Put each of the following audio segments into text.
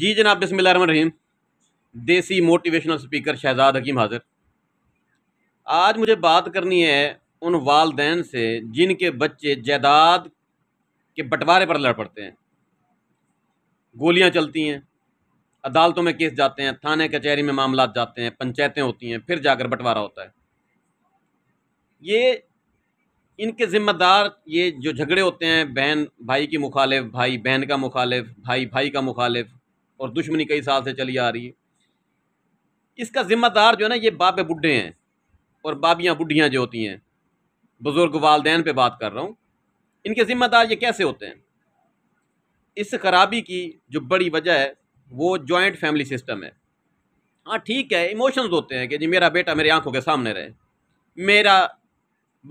जी जनाब बसमिल रहीम देसी motivational speaker Shahzad हकीम हाजिर आज मुझे बात करनी है उन वालदेन से जिनके बच्चे जायदाद के बंटवारे पर लड़ पड़ते हैं गोलियां चलती हैं अदालतों में केस जाते हैं थाने कचहरी में मामला जाते हैं पंचायतें होती हैं फिर जाकर बंटवारा होता है ये इनके ज़िम्मेदार ये जो झगड़े होते हैं बहन भाई की मुखालिफ भाई बहन का मुखालिफ भाई भाई का मुखालिफ और दुश्मनी कई साल से चली आ रही है इसका ज़िम्मेदार जो है ना ये बाबे बुढ़े हैं और बाबियाँ बुढ़ियाँ जो होती हैं बुज़ुर्ग वालदेन पे बात कर रहा हूँ इनके ज़िम्मेदार ये कैसे होते हैं इस खराबी की जो बड़ी वजह है वो जॉइंट फैमिली सिस्टम है हाँ ठीक है इमोशंस होते हैं कि जी मेरा बेटा मेरी आंखों के सामने रहे मेरा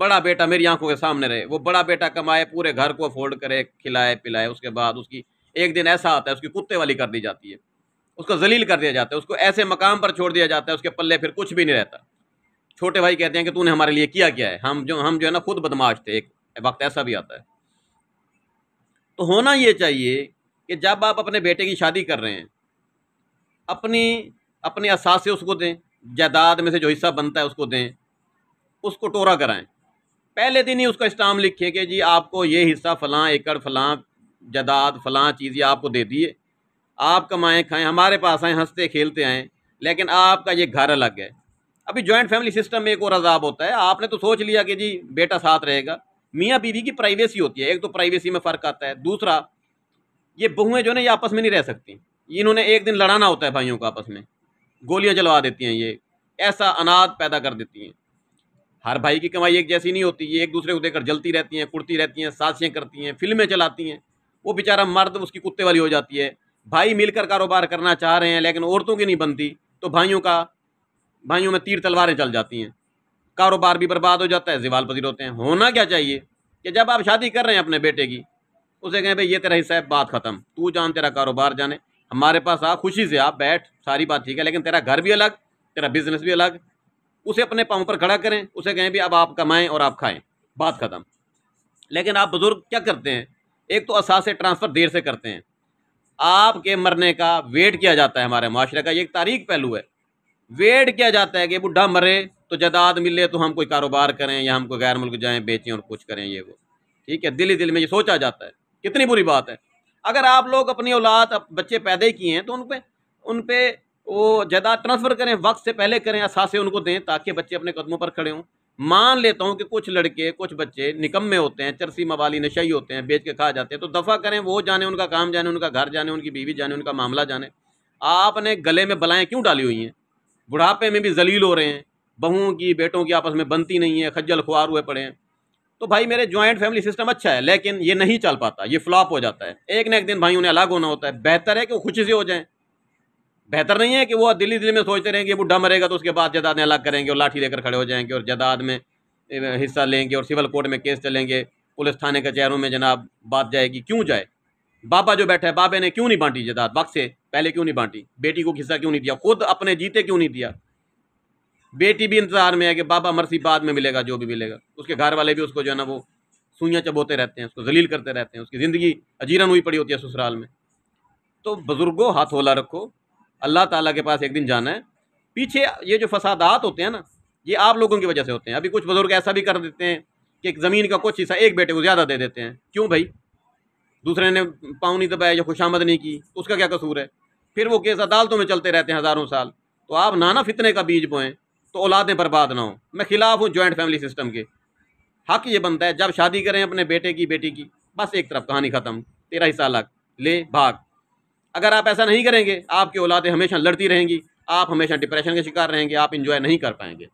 बड़ा बेटा मेरी आंखों के सामने रहे वो बड़ा बेटा कमाए पूरे घर को अफोर्ड करे खिलाए पिलाए उसके बाद उसकी एक दिन ऐसा आता है उसकी कुत्ते वाली कर दी जाती है उसको जलील कर दिया जाता है उसको ऐसे मकाम पर छोड़ दिया जाता है उसके पल्ले फिर कुछ भी नहीं रहता छोटे भाई कहते हैं कि तूने हमारे लिए किया क्या है हम जो हम जो है ना खुद बदमाश थे एक वक्त ऐसा भी आता है तो होना ये चाहिए कि जब आप अपने बेटे की शादी कर रहे हैं अपनी अपने असासे उसको दें जायदाद में से जो हिस्सा बनता है उसको दें उसको टोरा कराएं पहले दिन ही उसका इस्टाम लिखे कि जी आपको ये हिस्सा फलां एकड़ फलां जदाद फलां चीज़ ये आपको दे दिए आप कमाएँ खाएँ हमारे पास आएँ हंसते खेलते आएँ लेकिन आपका ये घर अलग है अभी जॉइंट फैमिली सिस्टम में एक और अजाब होता है आपने तो सोच लिया कि जी बेटा साथ रहेगा मियाँ बीवी की प्राइवेसी होती है एक तो प्राइवेसी में फ़र्क आता है दूसरा ये बहुएँ जो ना ये आपस में नहीं रह सकती इन्होंने एक दिन लड़ाना होता है भाइयों को आपस में गोलियाँ जलवा देती हैं ये ऐसा अनाज पैदा कर देती हैं हर भाई की कमाई एक जैसी नहीं होती ये एक दूसरे को देकर जलती रहती हैं कुड़ती रहती हैं सासियाँ करती हैं फिल्में चलाती हैं वो बेचारा मर्द उसकी कुत्ते वाली हो जाती है भाई मिलकर कारोबार करना चाह रहे हैं लेकिन औरतों की नहीं बनती तो भाइयों का भाइयों में तीर तलवारें चल जाती हैं कारोबार भी बर्बाद हो जाता है जवाल पजीर होते हैं होना क्या चाहिए कि जब आप शादी कर रहे हैं अपने बेटे की उसे कहें भाई ये तेरा हिस्सा है बात ख़त्म तू जान तेरा कारोबार जाने हमारे पास आ खुशी से आप बैठ सारी बात ठीक है लेकिन तेरा घर भी अलग तेरा बिजनेस भी अलग उसे अपने पाँव पर खड़ा करें उसे कहें भी अब आप कमाएं और आप खाएं बात ख़त्म लेकिन आप बुज़ुर्ग क्या करते हैं एक तो असा से ट्रांसफ़र देर से करते हैं आपके मरने का वेट किया जाता है हमारे माशरे का ये एक तारीख पहलू है वेट किया जाता है कि बुढ़ा मरे तो जदाद मिले तो हम कोई कारोबार करें या हम कोई गैर मुल्क जाएँ बेचें और कुछ करें ये वो ठीक है दिल ही दिल में ये सोचा जाता है कितनी बुरी बात है अगर आप लोग अपनी औलाद बच्चे पैदा ही किए हैं तो उन पर उन पर वो जदाद ट्रांसफ़र करें वक्त से पहले करें असासे उनको दें ताकि बच्चे अपने कदमों पर खड़े हों मान लेता हूँ कि कुछ लड़के कुछ बच्चे निकम्मे होते हैं चरसी मवाली ही होते हैं बेच के खा जाते हैं तो दफ़ा करें वो जाने उनका काम जाने उनका घर जाने उनकी बीवी जाने उनका मामला जाने आपने गले में बलाएँ क्यों डाली हुई हैं बुढ़ापे में भी जलील हो रहे हैं बहुओं की बेटों की आपस में बनती नहीं है खज्जल खुआर हुए पड़े हैं तो भाई मेरे ज्वाइंट फैमिली सिस्टम अच्छा है लेकिन ये नहीं चल पाता ये फ्लॉप हो जाता है एक ना एक दिन भाई उन्हें अलग होना होता है बेहतर है कि वो खुशी से हो जाएं बेहतर नहीं है कि वो दिल्ली दिल्ली में सोचते रहेंगे बुढ़ा मरेगा तो उसके बाद जदाद अलग करेंगे और लाठी लेकर खड़े हो जाएंगे और जदाद में हिस्सा लेंगे और सिविल कोर्ट में केस चलेंगे पुलिस थाने के चेहरों में जनाब बात जाएगी क्यों जाए बाबा जो बैठा है बाबे ने क्यों नहीं बांटी जदाद वक्त से पहले क्यों नहीं बांटी बेटी को हिस्सा क्यों नहीं दिया खुद अपने जीते क्यों नहीं दिया बेटी भी इंतजार में है कि बाबा मरसी बाद में मिलेगा जो भी मिलेगा उसके घर वाले भी उसको जो है ना वो सुइयाँ चबोते रहते हैं उसको जलील करते रहते हैं उसकी ज़िंदगी अजीरन हुई पड़ी होती है ससुराल में तो बुज़ुर्गों हाथ होला रखो अल्लाह ताला के पास एक दिन जाना है पीछे ये जो फसादात होते हैं ना ये आप लोगों की वजह से होते हैं अभी कुछ बुज़ुर्ग ऐसा भी कर देते हैं कि ज़मीन का कुछ हिस्सा एक बेटे को ज़्यादा दे देते हैं क्यों भाई दूसरे ने पाँव नहीं दबाया या आमद नहीं की उसका क्या कसूर है फिर वो केस अदालतों में चलते रहते हैं हज़ारों साल तो आप नाना फितने का बीज बोएँ तो औलादें बर्बाद ना हो मैं खिलाफ हूँ जॉइंट फैमिली सिस्टम के हक ये बनता है जब शादी करें अपने बेटे की बेटी की बस एक तरफ कहानी ख़त्म तेरह हिस्सा लग ले भाग अगर आप ऐसा नहीं करेंगे आपकी औलादें हमेशा लड़ती रहेंगी आप हमेशा डिप्रेशन के शिकार रहेंगे आप इंजॉय नहीं कर पाएंगे